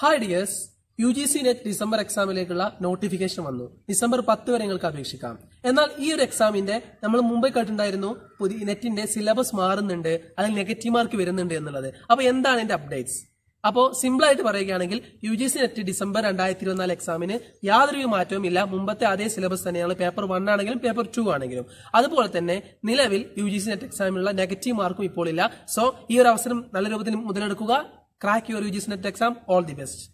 Hi dears U G C NET December എക്സാമിലേക്കുള്ള notification വന്നു December പത്ത് വരെ നിങ്ങൾക്ക് അപേക്ഷിക്കാം എന്നാൽ ഈ ഒരു എക്സാമിന്റെ നമ്മൾ മുമ്പേ കേട്ടിട്ടുണ്ടായിരുന്നു പുതിയ നെറ്റിന്റെ സിലബസ് മാറുന്നുണ്ട് അതിൽ നെഗറ്റീവ് മാർക്ക് വരുന്നുണ്ട് എന്നുള്ളത് അപ്പോൾ എന്താണ് എന്റെ അപ്ഡേറ്റ്സ് അപ്പോൾ ആയിട്ട് പറയുകയാണെങ്കിൽ U G C NET December രണ്ടായിരത്തി ഇരുപത്തിനാല് എക്സാമിന് യാതൊരു മാറ്റവും ഇല്ല മുമ്പത്തെ അതേ സിലബസ് തന്നെയാണ് പേപ്പർ വൺ ആണെങ്കിലും പേപ്പർ ടു ആണെങ്കിലും അതുപോലെ തന്നെ നിലവിൽ യു ജി സി നെറ്റ് എക്സാമിനുള്ള നെഗറ്റീവ് മാർക്കും ഇപ്പോൾ ഇല്ല സോ ഈ ഒരു അവസരം നല്ല രൂപത്തിൽ മുതലെടുക്കുക crack your UGC NET exam. All the best.